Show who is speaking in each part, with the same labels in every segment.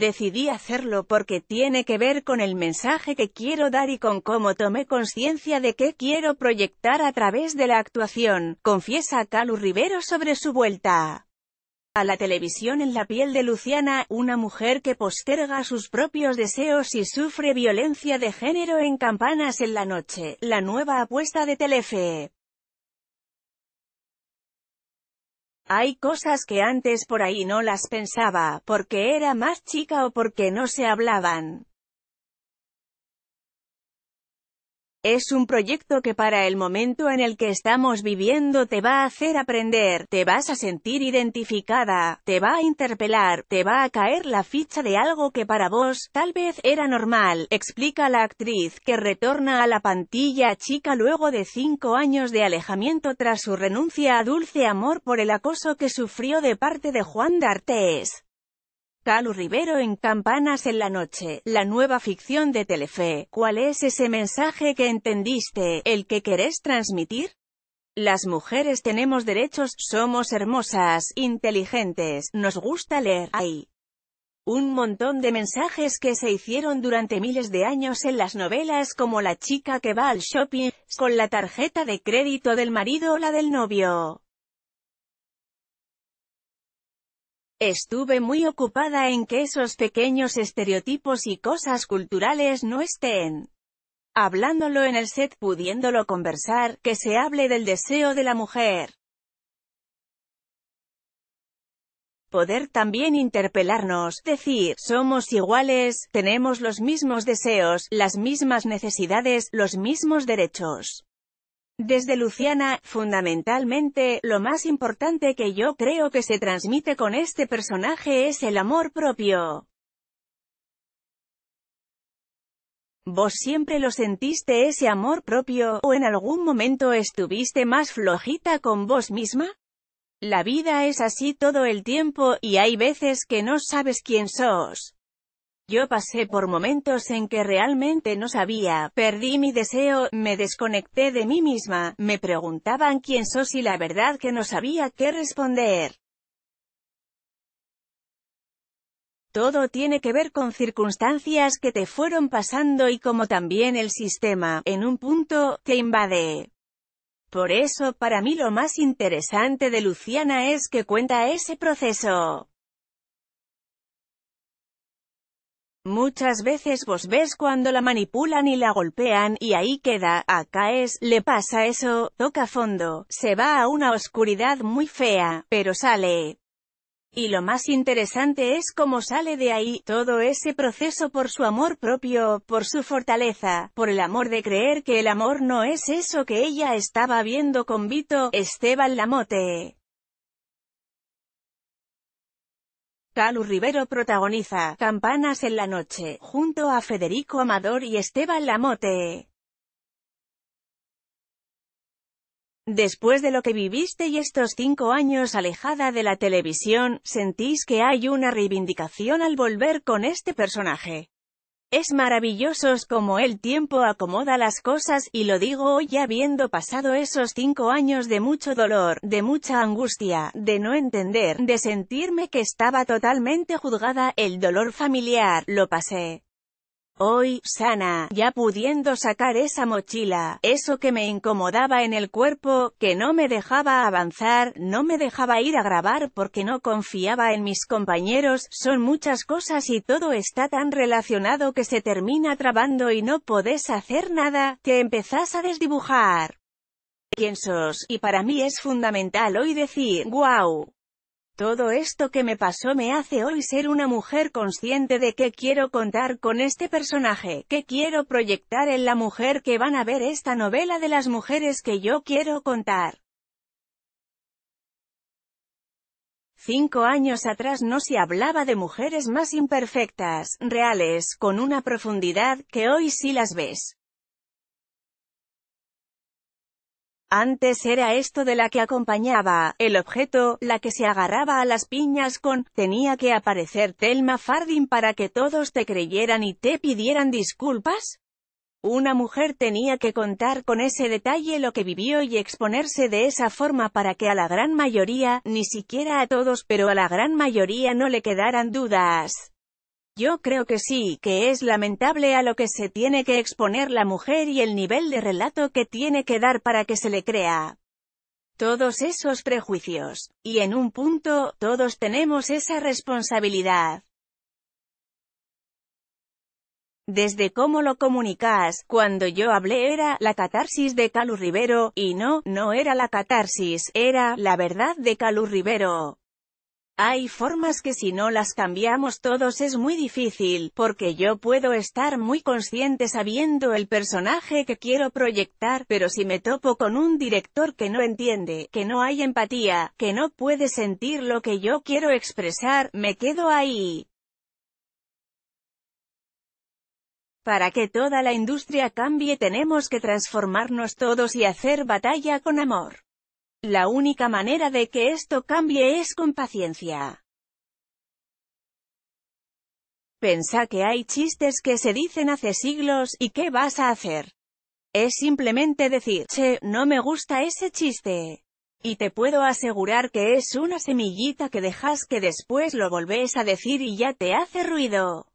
Speaker 1: Decidí hacerlo porque tiene que ver con el mensaje que quiero dar y con cómo tomé conciencia de qué quiero proyectar a través de la actuación, confiesa Calu Rivero sobre su vuelta a la televisión en la piel de Luciana, una mujer que posterga sus propios deseos y sufre violencia de género en campanas en la noche, la nueva apuesta de Telefe. Hay cosas que antes por ahí no las pensaba, porque era más chica o porque no se hablaban. Es un proyecto que para el momento en el que estamos viviendo te va a hacer aprender, te vas a sentir identificada, te va a interpelar, te va a caer la ficha de algo que para vos, tal vez, era normal, explica la actriz, que retorna a la pantilla chica luego de cinco años de alejamiento tras su renuncia a Dulce Amor por el acoso que sufrió de parte de Juan D'Artés. Calu Rivero en Campanas en la Noche, la nueva ficción de Telefe. ¿Cuál es ese mensaje que entendiste, el que querés transmitir? Las mujeres tenemos derechos, somos hermosas, inteligentes, nos gusta leer, hay un montón de mensajes que se hicieron durante miles de años en las novelas como la chica que va al shopping, con la tarjeta de crédito del marido o la del novio. Estuve muy ocupada en que esos pequeños estereotipos y cosas culturales no estén hablándolo en el set pudiéndolo conversar, que se hable del deseo de la mujer. Poder también interpelarnos, decir, somos iguales, tenemos los mismos deseos, las mismas necesidades, los mismos derechos. Desde Luciana, fundamentalmente, lo más importante que yo creo que se transmite con este personaje es el amor propio. ¿Vos siempre lo sentiste ese amor propio, o en algún momento estuviste más flojita con vos misma? La vida es así todo el tiempo, y hay veces que no sabes quién sos. Yo pasé por momentos en que realmente no sabía, perdí mi deseo, me desconecté de mí misma, me preguntaban quién sos y la verdad que no sabía qué responder. Todo tiene que ver con circunstancias que te fueron pasando y como también el sistema, en un punto, te invade. Por eso para mí lo más interesante de Luciana es que cuenta ese proceso. Muchas veces vos ves cuando la manipulan y la golpean, y ahí queda, acá es, le pasa eso, toca fondo, se va a una oscuridad muy fea, pero sale. Y lo más interesante es cómo sale de ahí, todo ese proceso por su amor propio, por su fortaleza, por el amor de creer que el amor no es eso que ella estaba viendo con Vito, Esteban Lamote. Calu Rivero protagoniza Campanas en la noche, junto a Federico Amador y Esteban Lamote. Después de lo que viviste y estos cinco años alejada de la televisión, ¿sentís que hay una reivindicación al volver con este personaje? Es maravillosos como el tiempo acomoda las cosas, y lo digo hoy habiendo pasado esos cinco años de mucho dolor, de mucha angustia, de no entender, de sentirme que estaba totalmente juzgada, el dolor familiar, lo pasé. Hoy, sana, ya pudiendo sacar esa mochila, eso que me incomodaba en el cuerpo, que no me dejaba avanzar, no me dejaba ir a grabar porque no confiaba en mis compañeros, son muchas cosas y todo está tan relacionado que se termina trabando y no podés hacer nada, te empezás a desdibujar. Quién sos, y para mí es fundamental hoy decir, wow. Todo esto que me pasó me hace hoy ser una mujer consciente de que quiero contar con este personaje, que quiero proyectar en la mujer que van a ver esta novela de las mujeres que yo quiero contar. Cinco años atrás no se hablaba de mujeres más imperfectas, reales, con una profundidad, que hoy sí las ves. Antes era esto de la que acompañaba, el objeto, la que se agarraba a las piñas con, tenía que aparecer Telma Fardin para que todos te creyeran y te pidieran disculpas. Una mujer tenía que contar con ese detalle lo que vivió y exponerse de esa forma para que a la gran mayoría, ni siquiera a todos pero a la gran mayoría no le quedaran dudas. Yo creo que sí, que es lamentable a lo que se tiene que exponer la mujer y el nivel de relato que tiene que dar para que se le crea. Todos esos prejuicios. Y en un punto, todos tenemos esa responsabilidad. Desde cómo lo comunicas, cuando yo hablé era la catarsis de Calu Rivero, y no, no era la catarsis, era la verdad de Calu Rivero. Hay formas que si no las cambiamos todos es muy difícil, porque yo puedo estar muy consciente sabiendo el personaje que quiero proyectar, pero si me topo con un director que no entiende, que no hay empatía, que no puede sentir lo que yo quiero expresar, me quedo ahí. Para que toda la industria cambie tenemos que transformarnos todos y hacer batalla con amor. La única manera de que esto cambie es con paciencia. Pensá que hay chistes que se dicen hace siglos, ¿y qué vas a hacer? Es simplemente decir, che, no me gusta ese chiste. Y te puedo asegurar que es una semillita que dejas que después lo volvés a decir y ya te hace ruido.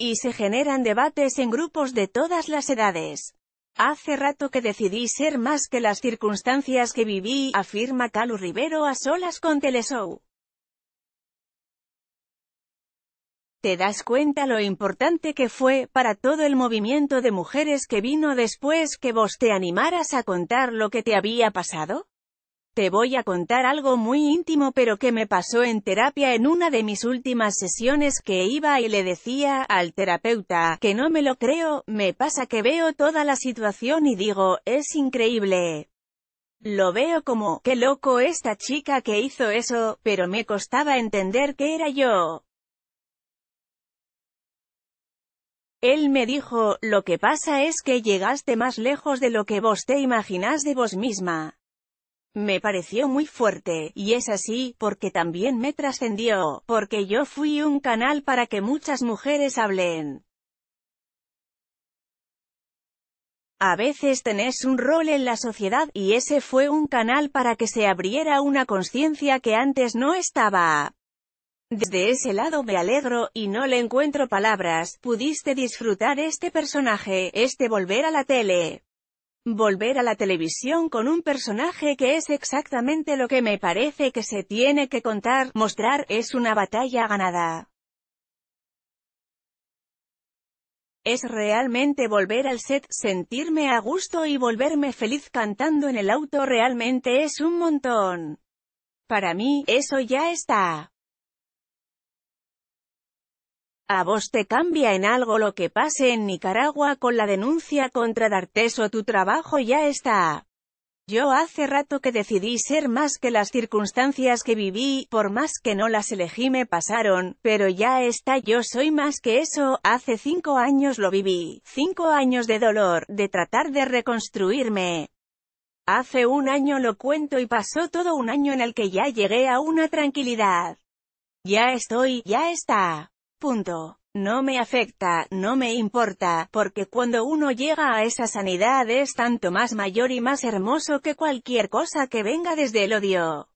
Speaker 1: Y se generan debates en grupos de todas las edades. Hace rato que decidí ser más que las circunstancias que viví, afirma Calu Rivero a solas con Teleshow. Te das cuenta lo importante que fue, para todo el movimiento de mujeres que vino después que vos te animaras a contar lo que te había pasado? Te voy a contar algo muy íntimo pero que me pasó en terapia en una de mis últimas sesiones que iba y le decía al terapeuta, que no me lo creo, me pasa que veo toda la situación y digo, es increíble. Lo veo como, qué loco esta chica que hizo eso, pero me costaba entender que era yo. Él me dijo, lo que pasa es que llegaste más lejos de lo que vos te imaginás de vos misma. Me pareció muy fuerte, y es así, porque también me trascendió, porque yo fui un canal para que muchas mujeres hablen. A veces tenés un rol en la sociedad, y ese fue un canal para que se abriera una conciencia que antes no estaba. Desde ese lado me alegro, y no le encuentro palabras, pudiste disfrutar este personaje, este volver a la tele. Volver a la televisión con un personaje que es exactamente lo que me parece que se tiene que contar, mostrar, es una batalla ganada. Es realmente volver al set, sentirme a gusto y volverme feliz cantando en el auto realmente es un montón. Para mí, eso ya está. ¿A vos te cambia en algo lo que pase en Nicaragua con la denuncia contra D'Artes o Tu trabajo ya está. Yo hace rato que decidí ser más que las circunstancias que viví, por más que no las elegí me pasaron, pero ya está yo soy más que eso, hace cinco años lo viví, cinco años de dolor, de tratar de reconstruirme. Hace un año lo cuento y pasó todo un año en el que ya llegué a una tranquilidad. Ya estoy, ya está. Punto. No me afecta, no me importa, porque cuando uno llega a esa sanidad es tanto más mayor y más hermoso que cualquier cosa que venga desde el odio.